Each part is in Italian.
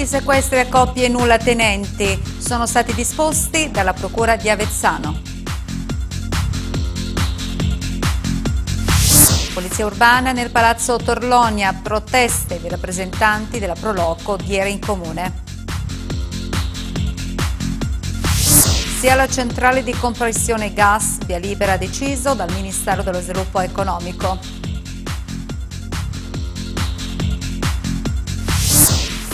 Importanti sequestri a coppie nulla tenenti sono stati disposti dalla Procura di Avezzano. Polizia urbana nel Palazzo Torlonia, proteste dei rappresentanti della Proloco di Era in Comune. Sia la centrale di compressione gas, via libera deciso dal Ministero dello Sviluppo Economico.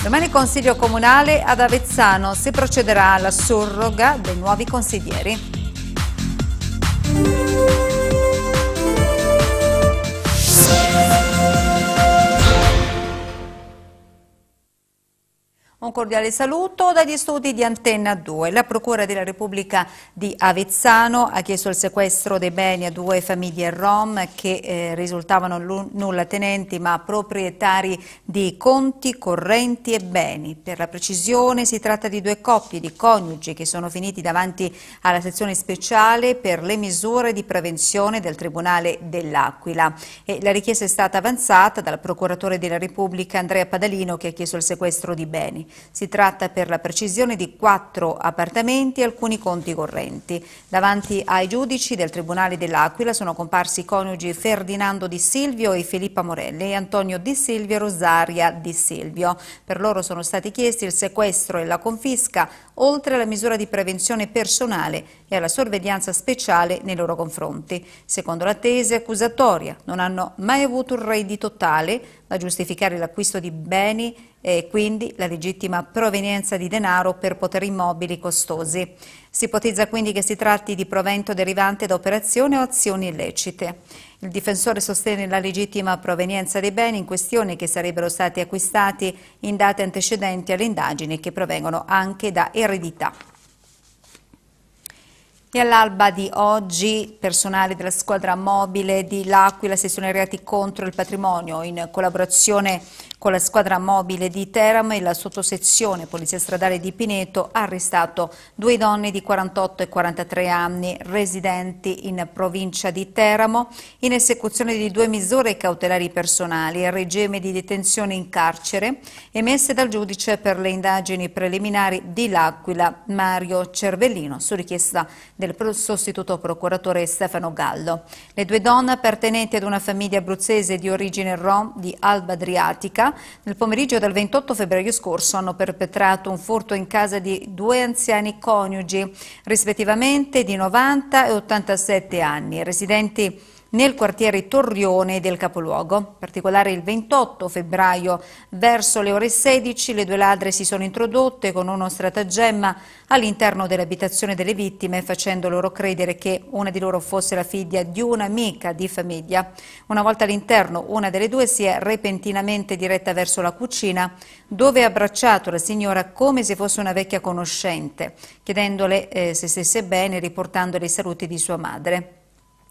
Domani il Consiglio Comunale ad Avezzano si procederà alla surroga dei nuovi consiglieri. Un cordiale saluto dagli studi di Antenna 2. La Procura della Repubblica di Avezzano ha chiesto il sequestro dei beni a due famiglie rom che eh, risultavano tenenti ma proprietari di conti correnti e beni. Per la precisione si tratta di due coppie di coniugi che sono finiti davanti alla sezione speciale per le misure di prevenzione del Tribunale dell'Aquila. La richiesta è stata avanzata dal Procuratore della Repubblica Andrea Padalino che ha chiesto il sequestro di beni. Si tratta per la precisione di quattro appartamenti e alcuni conti correnti. Davanti ai giudici del Tribunale dell'Aquila sono comparsi i coniugi Ferdinando Di Silvio e Filippa Morelli e Antonio Di Silvio e Rosaria Di Silvio. Per loro sono stati chiesti il sequestro e la confisca oltre alla misura di prevenzione personale e alla sorveglianza speciale nei loro confronti. Secondo la tesi accusatoria non hanno mai avuto un reddito tale da giustificare l'acquisto di beni e quindi la legittima provenienza di denaro per poter immobili costosi. Si ipotizza quindi che si tratti di provento derivante da operazioni o azioni illecite. Il difensore sostiene la legittima provenienza dei beni in questione che sarebbero stati acquistati in date antecedenti alle indagini che provengono anche da eredità. E all'alba di oggi, personale della squadra mobile di L'Aquila, sessione reati contro il patrimonio, in collaborazione con la squadra mobile di Teramo e la sottosezione Polizia Stradale di Pineto ha arrestato due donne di 48 e 43 anni residenti in provincia di Teramo in esecuzione di due misure cautelari personali e regime di detenzione in carcere emesse dal giudice per le indagini preliminari di L'Aquila Mario Cervellino su richiesta del sostituto procuratore Stefano Gallo. Le due donne appartenenti ad una famiglia abruzzese di origine rom di Alba Adriatica nel pomeriggio del 28 febbraio scorso hanno perpetrato un furto in casa di due anziani coniugi, rispettivamente di 90 e 87 anni, residenti nel quartiere Torrione del capoluogo. In particolare il 28 febbraio verso le ore 16 le due ladre si sono introdotte con uno stratagemma all'interno dell'abitazione delle vittime facendo loro credere che una di loro fosse la figlia di un'amica di famiglia. Una volta all'interno una delle due si è repentinamente diretta verso la cucina dove ha abbracciato la signora come se fosse una vecchia conoscente chiedendole eh, se stesse bene riportandole i saluti di sua madre.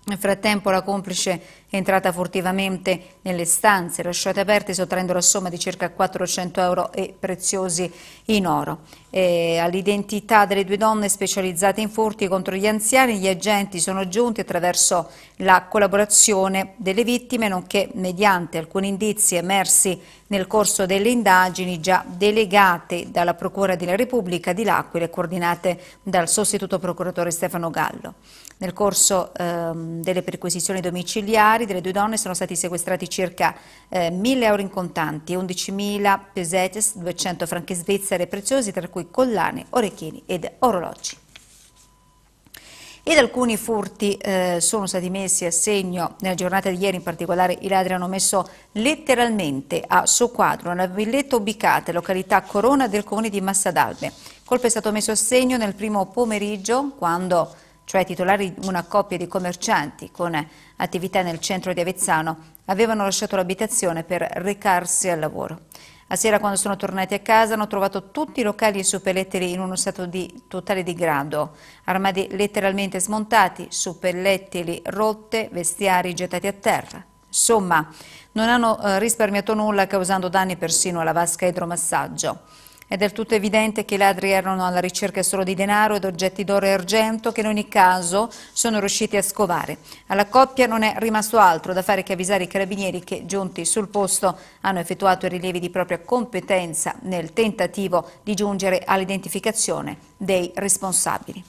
Nel frattempo la complice è entrata furtivamente nelle stanze lasciate aperte sottraendo la somma di circa 400 euro e preziosi in oro eh, all'identità delle due donne specializzate in furti contro gli anziani, gli agenti sono giunti attraverso la collaborazione delle vittime, nonché mediante alcuni indizi emersi nel corso delle indagini già delegate dalla Procura della Repubblica di L'Aquila e coordinate dal sostituto procuratore Stefano Gallo. Nel corso ehm, delle perquisizioni domiciliari delle due donne sono stati sequestrati circa eh, 1.000 euro in contanti, 11.000 pesetes, 200 franchi svizzere preziosi, tra cui collane, orecchini ed orologi ed alcuni furti eh, sono stati messi a segno nella giornata di ieri, in particolare i ladri hanno messo letteralmente a soqquadro una villetta ubicata in località Corona del comune di Massadalbe. Il colpo è stato messo a segno nel primo pomeriggio quando cioè titolari di una coppia di commercianti con attività nel centro di Avezzano, avevano lasciato l'abitazione per recarsi al lavoro. A sera quando sono tornati a casa hanno trovato tutti i locali e i suppelletteri in uno stato di totale degrado. Armadi letteralmente smontati, suppelletteri rotte, vestiari gettati a terra. Insomma, non hanno eh, risparmiato nulla causando danni persino alla vasca idromassaggio. È del tutto evidente che i ladri erano alla ricerca solo di denaro ed oggetti d'oro e argento che in ogni caso sono riusciti a scovare. Alla coppia non è rimasto altro da fare che avvisare i carabinieri che, giunti sul posto, hanno effettuato i rilievi di propria competenza nel tentativo di giungere all'identificazione dei responsabili.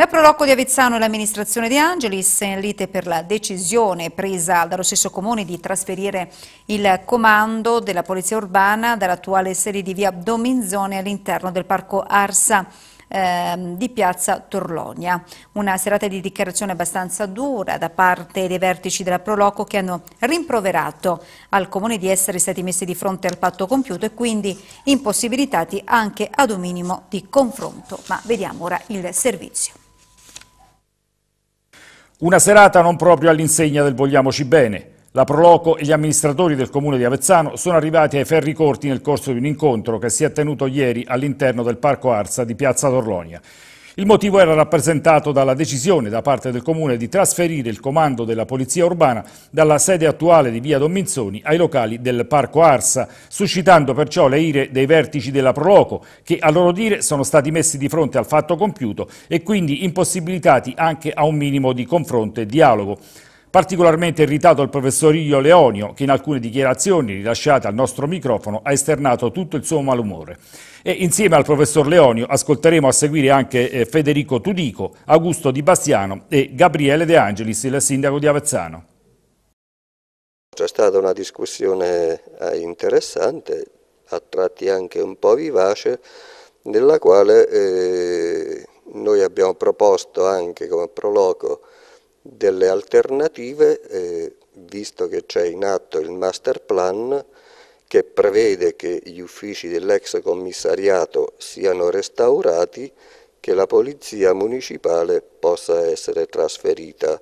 Nel Prolocco di Avezzano e l'amministrazione di Angelis in eh, lite per la decisione presa dallo stesso comune di trasferire il comando della polizia urbana dall'attuale sede di via Dominzone all'interno del parco Arsa ehm, di piazza Torlonia. Una serata di dichiarazione abbastanza dura da parte dei vertici della Proloco che hanno rimproverato al Comune di essere stati messi di fronte al patto compiuto e quindi impossibilitati anche ad un minimo di confronto. Ma vediamo ora il servizio. Una serata non proprio all'insegna del vogliamoci bene. La Proloco e gli amministratori del comune di Avezzano sono arrivati ai ferri corti nel corso di un incontro che si è tenuto ieri all'interno del Parco Arsa di Piazza Torlonia. Il motivo era rappresentato dalla decisione da parte del Comune di trasferire il comando della Polizia Urbana dalla sede attuale di via Dominzoni ai locali del Parco Arsa, suscitando perciò le ire dei vertici della Proloco, che a loro dire sono stati messi di fronte al fatto compiuto e quindi impossibilitati anche a un minimo di confronto e dialogo. Particolarmente irritato il professor Ilio Leonio, che in alcune dichiarazioni rilasciate al nostro microfono ha esternato tutto il suo malumore. E insieme al professor Leonio ascolteremo a seguire anche eh, Federico Tudico, Augusto Di Bastiano e Gabriele De Angelis, il sindaco di Avezzano. C'è stata una discussione eh, interessante, a tratti anche un po' vivace, nella quale eh, noi abbiamo proposto anche come proloco delle alternative, eh, visto che c'è in atto il master plan che prevede che gli uffici dell'ex commissariato siano restaurati, che la polizia municipale possa essere trasferita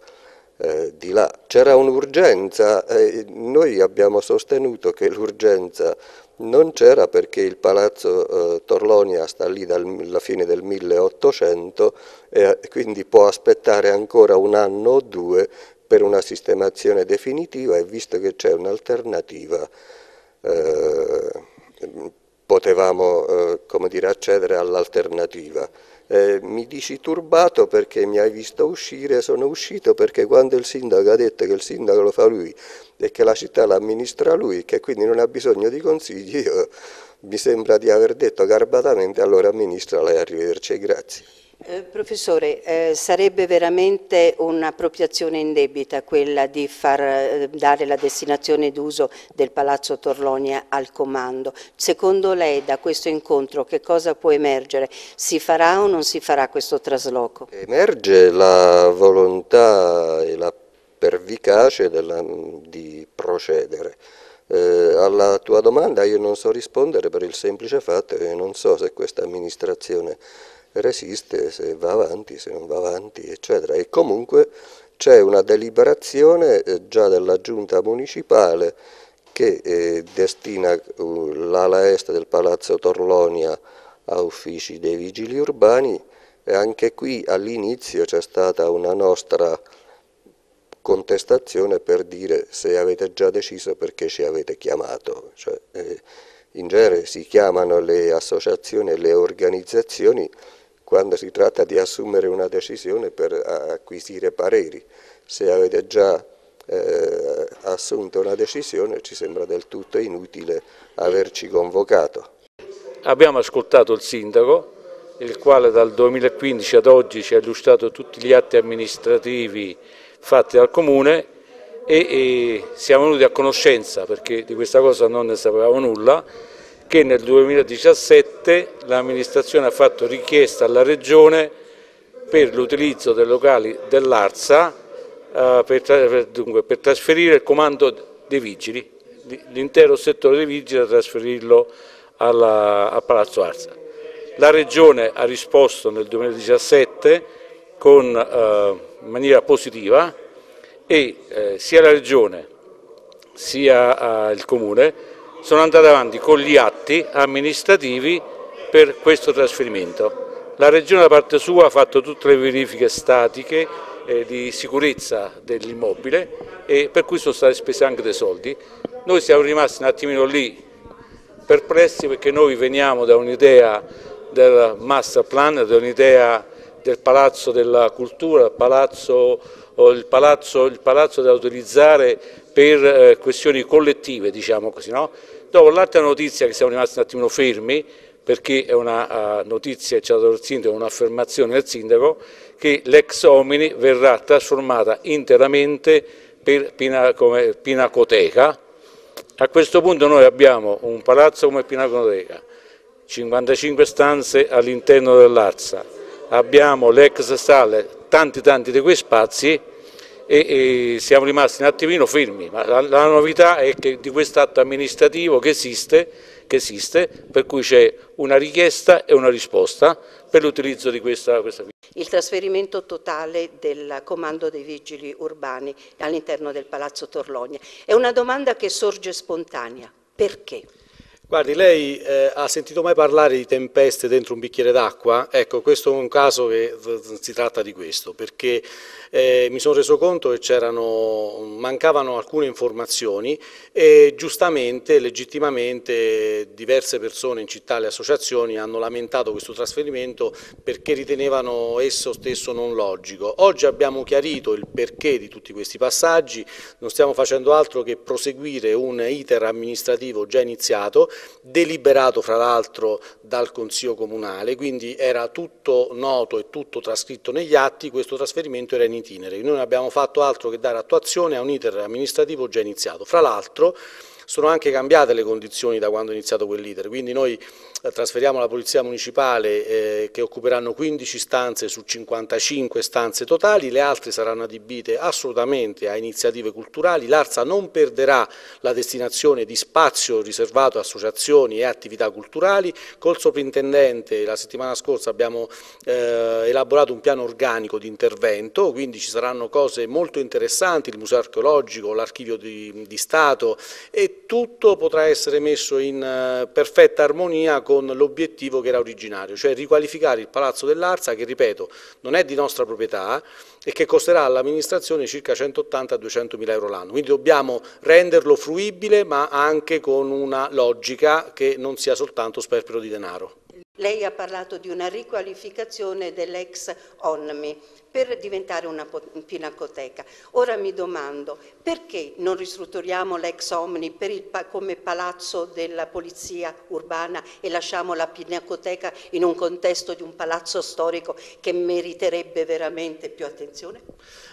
eh, di là. C'era un'urgenza, eh, noi abbiamo sostenuto che l'urgenza non c'era perché il palazzo eh, Torlonia sta lì dalla fine del 1800 e eh, quindi può aspettare ancora un anno o due per una sistemazione definitiva e visto che c'è un'alternativa eh, potevamo eh, dire, accedere all'alternativa. Eh, mi dici turbato perché mi hai visto uscire, sono uscito perché quando il sindaco ha detto che il sindaco lo fa lui e che la città la amministra lui, che quindi non ha bisogno di consigli, io mi sembra di aver detto garbatamente allora amministra e arrivederci, grazie. Eh, professore, eh, sarebbe veramente un'appropriazione indebita quella di far eh, dare la destinazione d'uso del Palazzo Torlonia al comando. Secondo lei da questo incontro che cosa può emergere? Si farà o non si farà questo trasloco? Emerge la volontà e la pervicace della, di procedere. Eh, alla tua domanda io non so rispondere per il semplice fatto che non so se questa amministrazione resiste, se va avanti, se non va avanti, eccetera. E comunque c'è una deliberazione eh, già della giunta municipale che eh, destina uh, l'ala est del Palazzo Torlonia a uffici dei vigili urbani e anche qui all'inizio c'è stata una nostra contestazione per dire se avete già deciso perché ci avete chiamato. Cioè, eh, in genere si chiamano le associazioni e le organizzazioni quando si tratta di assumere una decisione per acquisire pareri. Se avete già eh, assunto una decisione ci sembra del tutto inutile averci convocato. Abbiamo ascoltato il Sindaco, il quale dal 2015 ad oggi ci ha illustrato tutti gli atti amministrativi fatti dal Comune e, e siamo venuti a conoscenza, perché di questa cosa non ne sapevamo nulla, che nel 2017 l'amministrazione ha fatto richiesta alla Regione per l'utilizzo dei locali dell'Arsa eh, per, per, per trasferire il comando dei vigili, l'intero settore dei vigili a trasferirlo alla, a Palazzo Arsa. La Regione ha risposto nel 2017 con, eh, in maniera positiva e eh, sia la Regione sia eh, il Comune sono andata avanti con gli atti amministrativi per questo trasferimento. La Regione da parte sua ha fatto tutte le verifiche statiche eh, di sicurezza dell'immobile e per cui sono stati spesi anche dei soldi. Noi siamo rimasti un attimino lì perplessi perché noi veniamo da un'idea del master plan, da un'idea del palazzo della cultura, del palazzo il palazzo, il palazzo da utilizzare per eh, questioni collettive, diciamo così. No? Dopo l'altra notizia che siamo rimasti un attimino fermi, perché è una uh, notizia che ci ha dato il sindaco, un'affermazione del sindaco, che l'ex omini verrà trasformata interamente per pina, come pinacoteca. A questo punto noi abbiamo un palazzo come pinacoteca, 55 stanze all'interno dell'Arsa, abbiamo l'ex sale tanti tanti di quei spazi e, e siamo rimasti un attimino fermi, ma la, la novità è che di quest'atto amministrativo che esiste, che esiste, per cui c'è una richiesta e una risposta per l'utilizzo di questa, questa Il trasferimento totale del comando dei vigili urbani all'interno del Palazzo Torlogna è una domanda che sorge spontanea. Perché? Guardi, lei eh, ha sentito mai parlare di tempeste dentro un bicchiere d'acqua? Ecco, questo è un caso che si tratta di questo, perché eh, mi sono reso conto che mancavano alcune informazioni e giustamente, legittimamente, diverse persone in città, le associazioni, hanno lamentato questo trasferimento perché ritenevano esso stesso non logico. Oggi abbiamo chiarito il perché di tutti questi passaggi, non stiamo facendo altro che proseguire un iter amministrativo già iniziato deliberato fra l'altro dal Consiglio Comunale, quindi era tutto noto e tutto trascritto negli atti, questo trasferimento era in itinere. Noi non abbiamo fatto altro che dare attuazione a un iter amministrativo già iniziato. Fra l'altro sono anche cambiate le condizioni da quando è iniziato quell'iter, quindi noi trasferiamo alla Polizia Municipale eh, che occuperanno 15 stanze su 55 stanze totali, le altre saranno adibite assolutamente a iniziative culturali, l'Arsa non perderà la destinazione di spazio riservato a associazioni e attività culturali, col soprintendente la settimana scorsa abbiamo eh, elaborato un piano organico di intervento, quindi ci saranno cose molto interessanti, il museo archeologico, l'archivio di, di Stato e tutto potrà essere messo in eh, perfetta armonia con l'obiettivo che era originario, cioè riqualificare il Palazzo dell'Arsa che, ripeto, non è di nostra proprietà e che costerà all'amministrazione circa 180-200 mila euro l'anno. Quindi dobbiamo renderlo fruibile ma anche con una logica che non sia soltanto sperpero di denaro. Lei ha parlato di una riqualificazione dell'ex Onmi per diventare una pinacoteca. Ora mi domando perché non ristrutturiamo l'ex Omni pa come palazzo della polizia urbana e lasciamo la pinacoteca in un contesto di un palazzo storico che meriterebbe veramente più attenzione?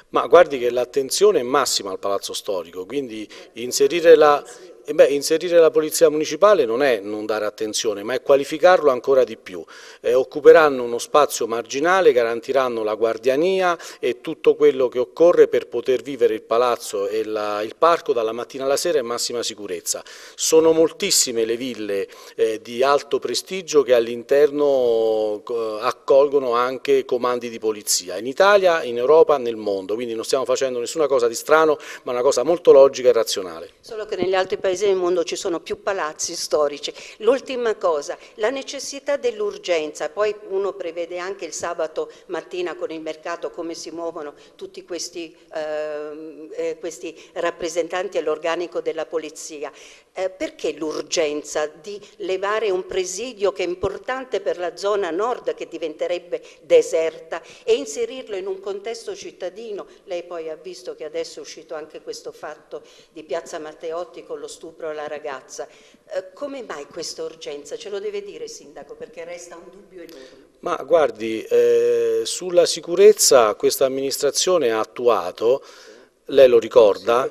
Ma guardi che l'attenzione è massima al palazzo storico, quindi inserire la, eh beh, inserire la Polizia Municipale non è non dare attenzione, ma è qualificarlo ancora di più. Eh, occuperanno uno spazio marginale, garantiranno la guardiania e tutto quello che occorre per poter vivere il palazzo e la, il parco dalla mattina alla sera in massima sicurezza. Sono moltissime le ville eh, di alto prestigio che all'interno accolgono anche comandi di polizia, in Italia, in Europa, nel mondo, quindi non stiamo facendo nessuna cosa di strano, ma una cosa molto logica e razionale. Solo che negli altri paesi paesi del mondo ci sono più palazzi storici. L'ultima cosa, la necessità dell'urgenza, poi uno prevede anche il sabato mattina con il mercato come si muovono tutti questi, ehm, eh, questi rappresentanti all'organico della polizia. Eh, perché l'urgenza di levare un presidio che è importante per la zona nord che diventerebbe deserta e inserirlo in un contesto cittadino? Lei poi ha visto che adesso è uscito anche questo fatto di Piazza Matteotti con lo studio stupro alla ragazza. Eh, come mai questa urgenza? Ce lo deve dire Sindaco perché resta un dubbio enorme. Ma guardi, eh, sulla sicurezza questa amministrazione ha attuato, lei lo ricorda,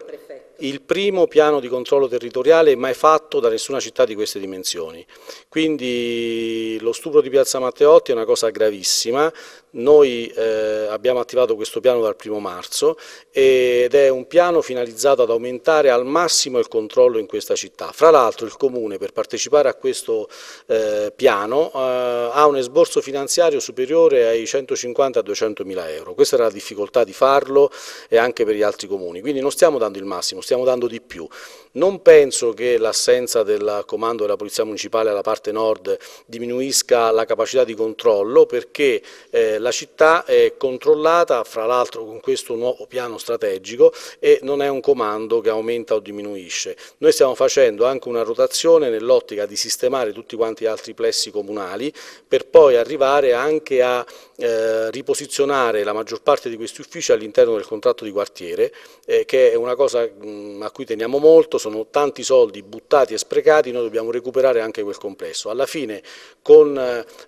il primo piano di controllo territoriale mai fatto da nessuna città di queste dimensioni. Quindi lo stupro di Piazza Matteotti è una cosa gravissima, noi eh, abbiamo attivato questo piano dal 1 marzo ed è un piano finalizzato ad aumentare al massimo il controllo in questa città. Fra l'altro il Comune per partecipare a questo eh, piano eh, ha un esborso finanziario superiore ai 150-200 mila euro. Questa era la difficoltà di farlo e anche per gli altri comuni. Quindi non stiamo dando il massimo, stiamo dando di più. Non penso che l'assenza del comando della Polizia Municipale alla parte nord diminuisca la capacità di controllo perché eh, la città è controllata, fra l'altro con questo nuovo piano strategico, e non è un comando che aumenta o diminuisce. Noi stiamo facendo anche una rotazione nell'ottica di sistemare tutti quanti gli altri plessi comunali per poi arrivare anche a eh, riposizionare la maggior parte di questi uffici all'interno del contratto di quartiere, eh, che è una cosa mh, mm, a cui teniamo molto, sono tanti soldi buttati e sprecati, noi dobbiamo recuperare anche quel complesso. Alla fine con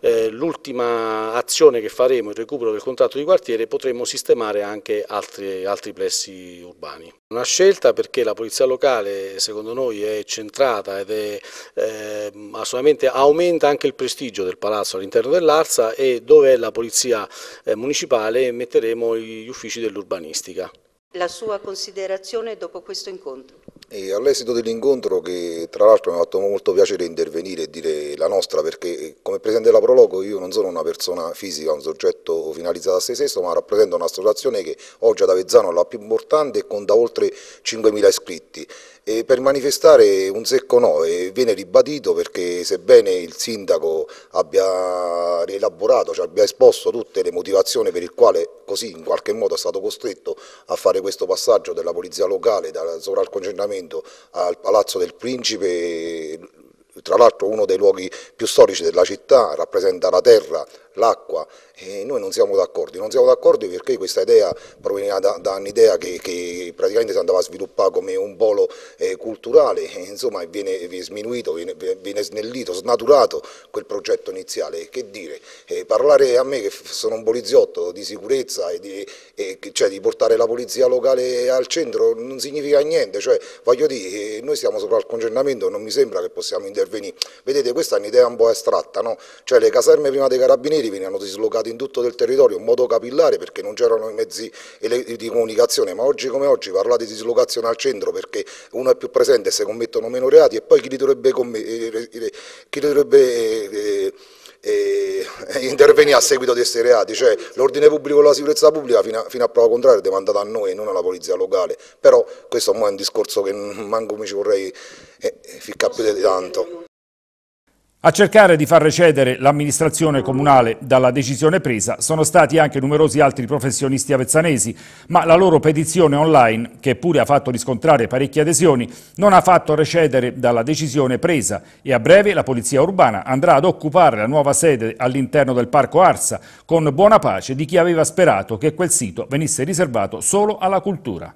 eh, l'ultima azione che faremo faremo il recupero del contratto di quartiere potremo sistemare anche altri, altri plessi urbani. Una scelta perché la polizia locale secondo noi è centrata ed è eh, assolutamente aumenta anche il prestigio del palazzo all'interno dell'Arsa e dove è la polizia eh, municipale metteremo gli uffici dell'urbanistica. La sua considerazione dopo questo incontro? all'esito dell'incontro che tra l'altro mi ha fatto molto piacere intervenire e dire la nostra perché eh, come Presidente della Prologo io non sono una persona fisica, un soggetto finalizzato a se stesso ma rappresento un'associazione che oggi ad Avezzano è la più importante e conta oltre 5.000 iscritti e per manifestare un secco no e viene ribadito perché sebbene il sindaco abbia rielaborato, cioè abbia esposto tutte le motivazioni per il quale così in qualche modo è stato costretto a fare questo passaggio della polizia locale dal sopra al Palazzo del Principe, tra l'altro uno dei luoghi più storici della città, rappresenta la terra l'acqua e noi non siamo d'accordo, non siamo d'accordo perché questa idea proveniva da, da un'idea che, che, praticamente si andava a sviluppare come un polo eh, culturale e insomma viene, viene sminuito, viene, viene, snellito, snaturato quel progetto iniziale, che dire, eh, parlare a me che sono un poliziotto di sicurezza e di, e, cioè, di portare la polizia locale al centro non significa niente, cioè, voglio dire, eh, noi siamo sopra il congennamento, non mi sembra che possiamo intervenire, vedete questa è un'idea un po' astratta, no? cioè le caserme prima dei carabinieri cantieri venivano dislocati in tutto il territorio in modo capillare perché non c'erano i mezzi di comunicazione, ma oggi come oggi parlate di dislocazione al centro perché uno è più presente e se commettono meno reati e poi chi li dovrebbe, eh, chi li dovrebbe eh, eh, eh, intervenire a seguito di questi reati, cioè l'ordine pubblico e la sicurezza pubblica fino a, fino a prova contraria è demandata a noi e non alla polizia locale, però questo è un discorso che manco mi ci vorrei eh, ficcare più di tanto. A cercare di far recedere l'amministrazione comunale dalla decisione presa sono stati anche numerosi altri professionisti avezzanesi, ma la loro petizione online, che pure ha fatto riscontrare parecchie adesioni, non ha fatto recedere dalla decisione presa e a breve la Polizia Urbana andrà ad occupare la nuova sede all'interno del Parco Arsa, con buona pace di chi aveva sperato che quel sito venisse riservato solo alla cultura.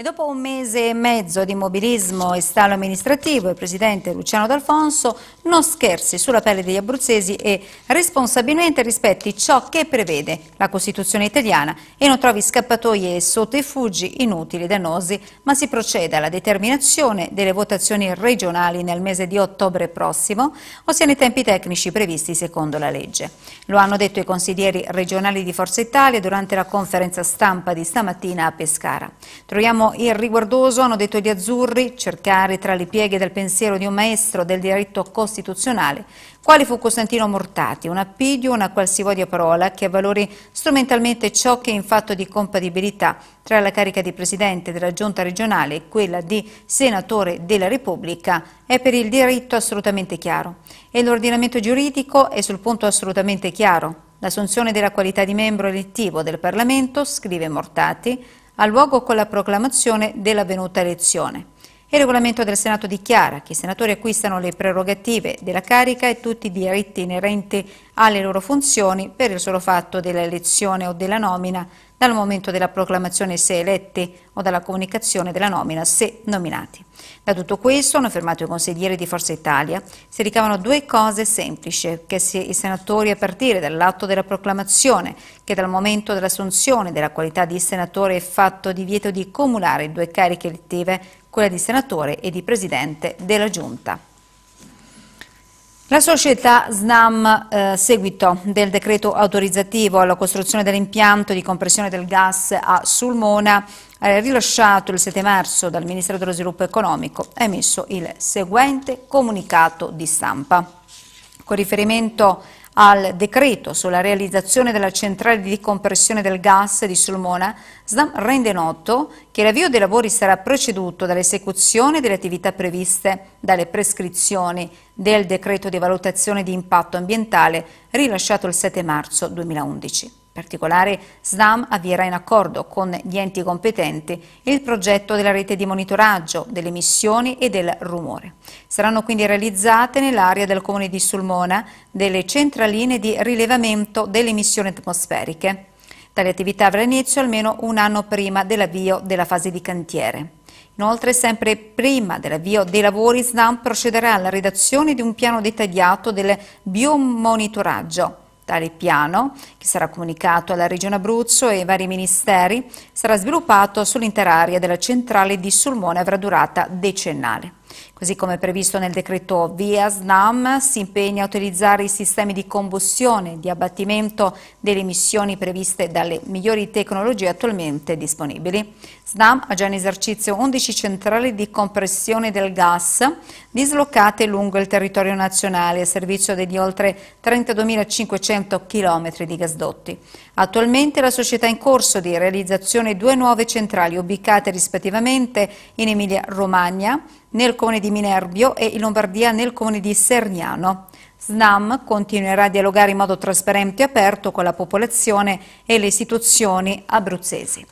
E dopo un mese e mezzo di mobilismo e stallo amministrativo, il presidente Luciano D'Alfonso non scherzi sulla pelle degli abruzzesi e responsabilmente rispetti ciò che prevede la Costituzione italiana e non trovi scappatoie e sottefugi inutili e dannosi, ma si proceda alla determinazione delle votazioni regionali nel mese di ottobre prossimo, ossia nei tempi tecnici previsti secondo la legge. Lo hanno detto i consiglieri regionali di Forza Italia durante la conferenza stampa di stamattina a Pescara. Troviamo il irriguardoso, hanno detto gli azzurri, cercare tra le pieghe del pensiero di un maestro del diritto costituzionale, quale fu Costantino Mortati, un appiglio, una qualsivoglia parola che avvalori strumentalmente ciò che in fatto di compatibilità tra la carica di Presidente della Giunta regionale e quella di Senatore della Repubblica è per il diritto assolutamente chiaro e l'ordinamento giuridico è sul punto assolutamente chiaro. L'assunzione della qualità di membro elettivo del Parlamento, scrive Mortati, ha luogo con la proclamazione della venuta elezione. Il regolamento del Senato dichiara che i senatori acquistano le prerogative della carica e tutti i diritti inerenti alle loro funzioni per il solo fatto dell'elezione o della nomina dal momento della proclamazione se eletti o dalla comunicazione della nomina se nominati. Da tutto questo, hanno affermato i consiglieri di Forza Italia, si ricavano due cose semplici, che se i senatori a partire dall'atto della proclamazione, che dal momento dell'assunzione della qualità di senatore è fatto divieto di cumulare due cariche elettive quella di senatore e di presidente della Giunta. La società Snam, eh, seguito del decreto autorizzativo alla costruzione dell'impianto di compressione del gas a Sulmona, eh, rilasciato il 7 marzo dal Ministero dello Sviluppo Economico, ha emesso il seguente comunicato di stampa. Con riferimento al decreto sulla realizzazione della centrale di compressione del gas di Sulmona, SNAM rende noto che l'avvio dei lavori sarà preceduto dall'esecuzione delle attività previste dalle prescrizioni del decreto di valutazione di impatto ambientale rilasciato il 7 marzo 2011 particolare, SDAM avvierà in accordo con gli enti competenti il progetto della rete di monitoraggio delle emissioni e del rumore. Saranno quindi realizzate nell'area del comune di Sulmona delle centraline di rilevamento delle emissioni atmosferiche. Tale attività avrà inizio almeno un anno prima dell'avvio della fase di cantiere. Inoltre, sempre prima dell'avvio dei lavori, SNAM procederà alla redazione di un piano dettagliato del biomonitoraggio Tale piano, che sarà comunicato alla Regione Abruzzo e ai vari ministeri, sarà sviluppato sull'intera area della centrale di Sulmone e avrà durata decennale. Così come previsto nel decreto via SNAM, si impegna a utilizzare i sistemi di combustione, di abbattimento delle emissioni previste dalle migliori tecnologie attualmente disponibili. SNAM ha già in esercizio 11 centrali di compressione del gas dislocate lungo il territorio nazionale a servizio degli oltre 32.500 km di gasdotti. Attualmente la società è in corso di realizzazione due nuove centrali ubicate rispettivamente in Emilia-Romagna, nel comune di di Minerbio e in Lombardia nel comune di Serniano. SNAM continuerà a dialogare in modo trasparente e aperto con la popolazione e le istituzioni abruzzesi.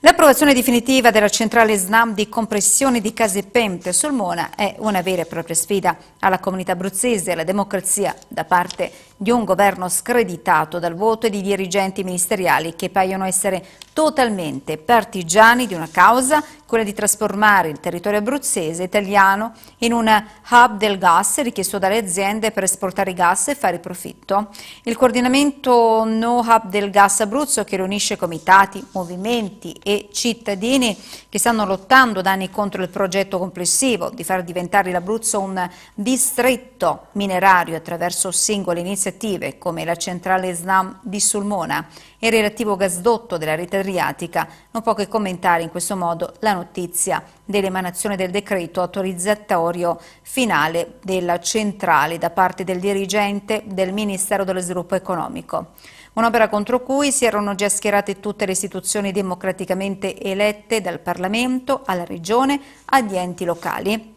L'approvazione definitiva della centrale SNAM di compressione di case Pente sul Mona è una vera e propria sfida alla comunità abruzzese e alla democrazia da parte di un governo screditato dal voto e di dirigenti ministeriali che paiono essere totalmente partigiani di una causa, quella di trasformare il territorio abruzzese italiano in un hub del gas richiesto dalle aziende per esportare gas e fare profitto. Il coordinamento No Hub del Gas Abruzzo che riunisce comitati, movimenti e cittadini che stanno lottando da anni contro il progetto complessivo di far diventare l'Abruzzo un distretto minerario attraverso singole iniziative iniziative come la centrale Islam di Sulmona e il relativo gasdotto della rete adriatica, non può che commentare in questo modo la notizia dell'emanazione del decreto autorizzatorio finale della centrale da parte del dirigente del Ministero dello Sviluppo Economico. Un'opera contro cui si erano già schierate tutte le istituzioni democraticamente elette dal Parlamento alla Regione agli enti locali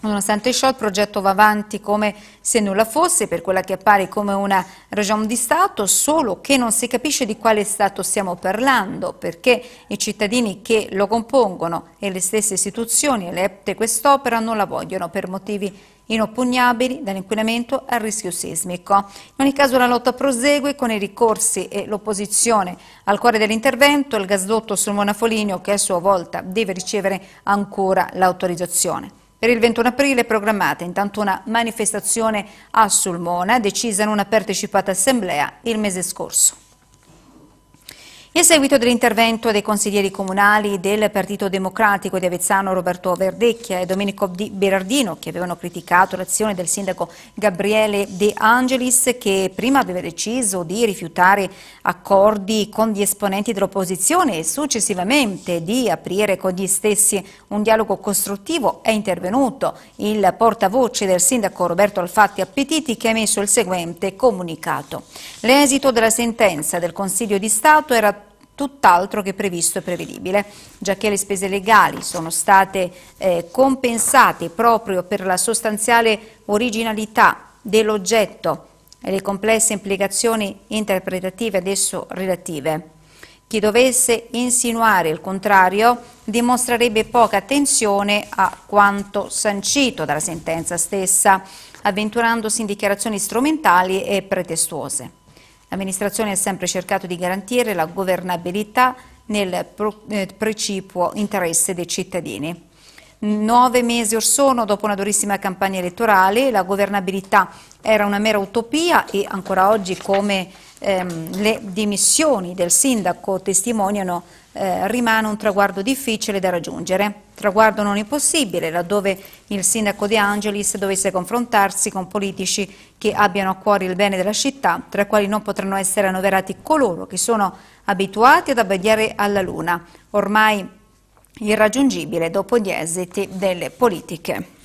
Nonostante ciò il progetto va avanti come se nulla fosse per quella che appare come una ragione di Stato, solo che non si capisce di quale Stato stiamo parlando, perché i cittadini che lo compongono e le stesse istituzioni elette quest'opera non la vogliono per motivi inoppugnabili dall'inquinamento al rischio sismico. In ogni caso la lotta prosegue con i ricorsi e l'opposizione. Al cuore dell'intervento il gasdotto sul Monafoligno che a sua volta deve ricevere ancora l'autorizzazione. Per il 21 aprile è programmata intanto una manifestazione a Sulmona, decisa in una partecipata assemblea il mese scorso. In seguito dell'intervento dei consiglieri comunali del Partito Democratico di Avezzano Roberto Verdecchia e Domenico Di Berardino che avevano criticato l'azione del sindaco Gabriele De Angelis che prima aveva deciso di rifiutare accordi con gli esponenti dell'opposizione e successivamente di aprire con gli stessi un dialogo costruttivo è intervenuto il portavoce del sindaco Roberto Alfatti Appetiti che ha emesso il seguente comunicato. L'esito della sentenza del Consiglio di Stato era tutt'altro che previsto e prevedibile, già che le spese legali sono state eh, compensate proprio per la sostanziale originalità dell'oggetto e le complesse implicazioni interpretative ad esso relative. Chi dovesse insinuare il contrario dimostrerebbe poca attenzione a quanto sancito dalla sentenza stessa, avventurandosi in dichiarazioni strumentali e pretestuose. L'amministrazione ha sempre cercato di garantire la governabilità nel eh, precipuo interesse dei cittadini. Nove mesi or sono, dopo una durissima campagna elettorale, la governabilità era una mera utopia e ancora oggi, come ehm, le dimissioni del sindaco testimoniano, eh, rimane un traguardo difficile da raggiungere. Traguardo non impossibile, laddove il sindaco De Angelis dovesse confrontarsi con politici che abbiano a cuore il bene della città, tra i quali non potranno essere annoverati coloro che sono abituati ad abbagliare alla luna, ormai irraggiungibile dopo gli esiti delle politiche.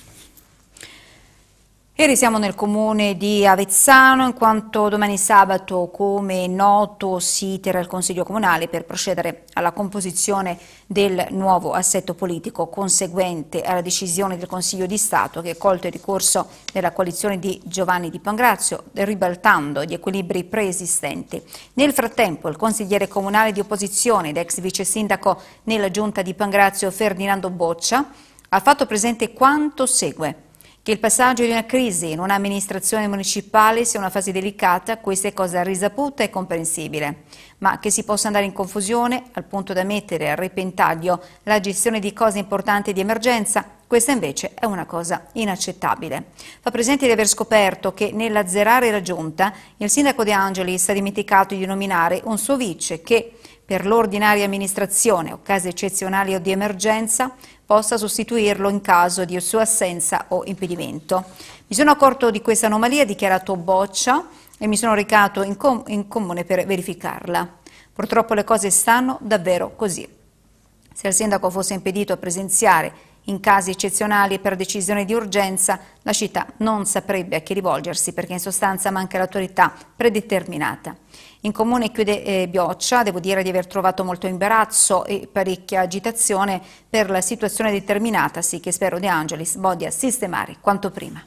E siamo nel comune di Avezzano, in quanto domani sabato, come noto, si terrà il Consiglio Comunale per procedere alla composizione del nuovo assetto politico conseguente alla decisione del Consiglio di Stato che, colto il ricorso della coalizione di Giovanni di Pangrazio, ribaltando gli equilibri preesistenti. Nel frattempo, il consigliere comunale di opposizione ed ex vice sindaco nella giunta di Pangrazio, Ferdinando Boccia, ha fatto presente quanto segue. Che il passaggio di una crisi in un'amministrazione municipale sia una fase delicata, questa è cosa risaputa e comprensibile, ma che si possa andare in confusione al punto da mettere a repentaglio la gestione di cose importanti di emergenza, questa invece è una cosa inaccettabile. Fa presente di aver scoperto che nell'azzerare la giunta il sindaco De Angelis ha dimenticato di nominare un suo vice che per l'ordinaria amministrazione o casi eccezionali o di emergenza possa sostituirlo in caso di sua assenza o impedimento. Mi sono accorto di questa anomalia, dichiarato Boccia, e mi sono recato in, com in comune per verificarla. Purtroppo le cose stanno davvero così. Se il sindaco fosse impedito a presenziare in casi eccezionali e per decisione di urgenza la città non saprebbe a chi rivolgersi perché in sostanza manca l'autorità predeterminata. In comune chiude eh, Bioccia, devo dire di aver trovato molto imbarazzo e parecchia agitazione per la situazione determinatasi che spero De Angelis voglia sistemare quanto prima.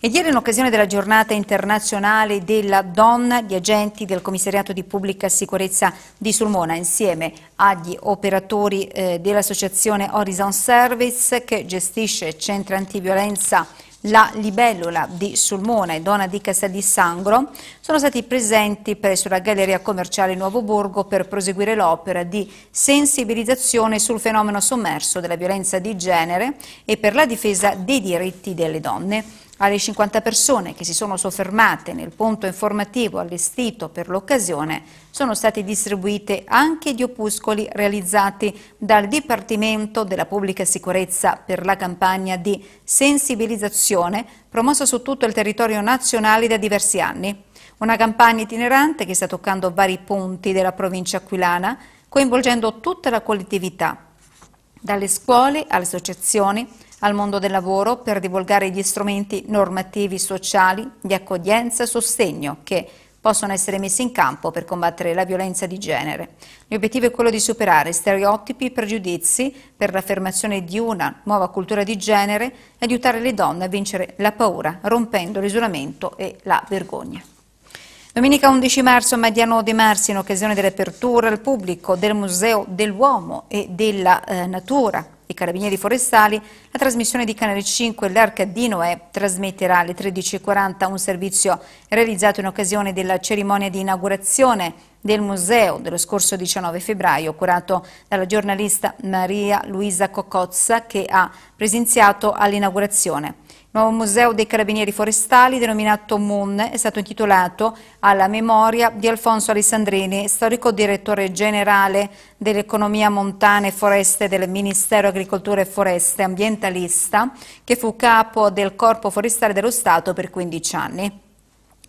E ieri in occasione della giornata internazionale della donna, gli agenti del commissariato di pubblica sicurezza di Sulmona insieme agli operatori eh, dell'associazione Horizon Service che gestisce il centro antiviolenza la libellula di Sulmona e donna di Castel di Sangro sono stati presenti presso la Galleria Commerciale Nuovo Borgo per proseguire l'opera di sensibilizzazione sul fenomeno sommerso della violenza di genere e per la difesa dei diritti delle donne. Alle 50 persone che si sono soffermate nel punto informativo allestito per l'occasione sono stati distribuite anche gli opuscoli realizzati dal Dipartimento della Pubblica Sicurezza per la campagna di sensibilizzazione promossa su tutto il territorio nazionale da diversi anni. Una campagna itinerante che sta toccando vari punti della provincia aquilana, coinvolgendo tutta la collettività, dalle scuole alle associazioni, al mondo del lavoro per divulgare gli strumenti normativi sociali di accoglienza e sostegno che possono essere messi in campo per combattere la violenza di genere. L'obiettivo è quello di superare stereotipi e pregiudizi per l'affermazione di una nuova cultura di genere e aiutare le donne a vincere la paura, rompendo l'isolamento e la vergogna. Domenica 11 marzo a Mediano De Marsi, in occasione dell'apertura al pubblico del Museo dell'Uomo e della eh, Natura i Carabinieri Forestali, la trasmissione di Canale 5 L'Arcadino E trasmetterà alle 13.40 un servizio realizzato in occasione della cerimonia di inaugurazione del museo dello scorso 19 febbraio, curato dalla giornalista Maria Luisa Cocozza che ha presenziato all'inaugurazione. Il nuovo museo dei carabinieri forestali, denominato MUN, è stato intitolato alla memoria di Alfonso Alessandrini, storico direttore generale dell'economia montana e foreste del Ministero Agricoltura e Foreste, ambientalista, che fu capo del Corpo Forestale dello Stato per 15 anni.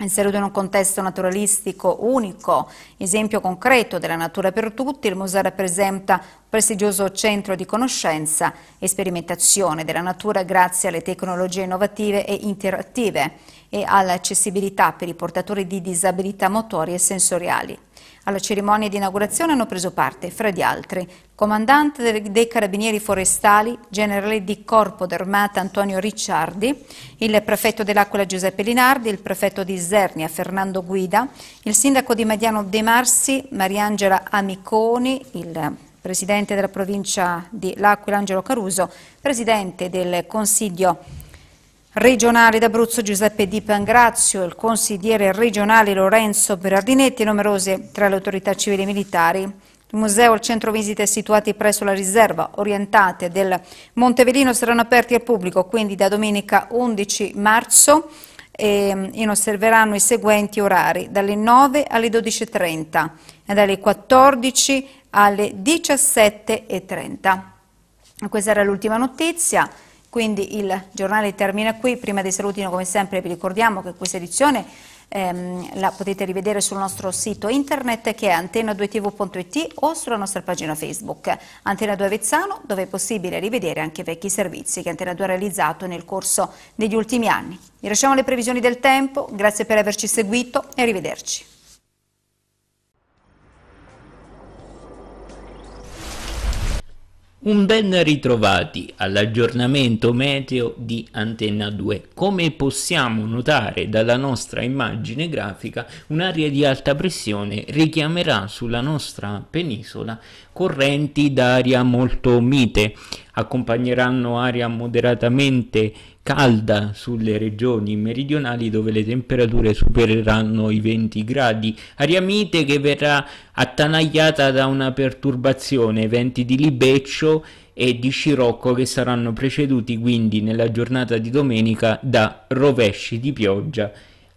Inserito in un contesto naturalistico unico, esempio concreto della natura per tutti, il museo rappresenta un prestigioso centro di conoscenza e sperimentazione della natura grazie alle tecnologie innovative e interattive e all'accessibilità per i portatori di disabilità motorie e sensoriali. Alla cerimonia di inaugurazione hanno preso parte, fra gli altri, comandante dei Carabinieri Forestali, generale di Corpo d'Armata Antonio Ricciardi, il prefetto dell'Aquila Giuseppe Linardi, il prefetto di Isernia Fernando Guida, il sindaco di Mediano De Marsi Mariangela Amiconi, il presidente della provincia di L'Aquila Angelo Caruso, presidente del Consiglio regionale d'Abruzzo Giuseppe Di Pangrazio, il consigliere regionale Lorenzo Berardinetti e numerose tra le autorità civili e militari. Il museo e il centro visite situati presso la riserva orientate del Montevelino saranno aperti al pubblico, quindi da domenica 11 marzo e mm, inosserveranno i seguenti orari, dalle 9 alle 12.30 e dalle 14 alle 17.30. Questa era l'ultima notizia. Quindi il giornale termina qui, prima dei saluti come sempre vi ricordiamo che questa edizione ehm, la potete rivedere sul nostro sito internet che è antena2tv.it o sulla nostra pagina Facebook Antena 2 Avezzano dove è possibile rivedere anche vecchi servizi che Antena 2 ha realizzato nel corso degli ultimi anni. Vi lasciamo le previsioni del tempo, grazie per averci seguito e arrivederci. Un ben ritrovati all'aggiornamento meteo di Antenna 2. Come possiamo notare dalla nostra immagine grafica, un'area di alta pressione richiamerà sulla nostra penisola correnti d'aria molto mite, accompagneranno aria moderatamente calda sulle regioni meridionali dove le temperature supereranno i 20 gradi, ariamite che verrà attanagliata da una perturbazione, venti di libeccio e di scirocco che saranno preceduti quindi nella giornata di domenica da rovesci di pioggia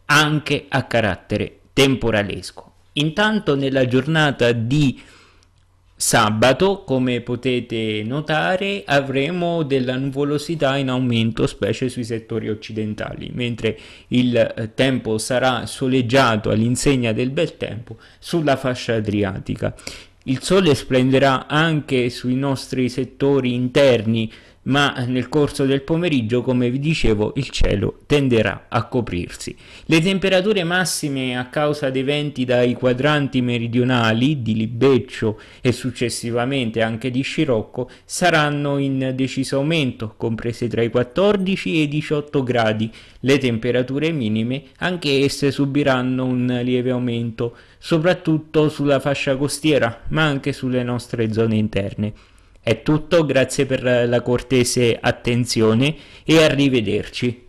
anche a carattere temporalesco. Intanto nella giornata di Sabato, come potete notare, avremo della nuvolosità in aumento, specie sui settori occidentali, mentre il eh, tempo sarà soleggiato all'insegna del bel tempo sulla fascia adriatica. Il sole splenderà anche sui nostri settori interni, ma nel corso del pomeriggio, come vi dicevo, il cielo tenderà a coprirsi. Le temperature massime a causa dei venti dai quadranti meridionali di Libeccio e successivamente anche di Scirocco saranno in deciso aumento, comprese tra i 14 e i 18 gradi. Le temperature minime anche esse subiranno un lieve aumento, soprattutto sulla fascia costiera, ma anche sulle nostre zone interne. È tutto, grazie per la cortese attenzione e arrivederci.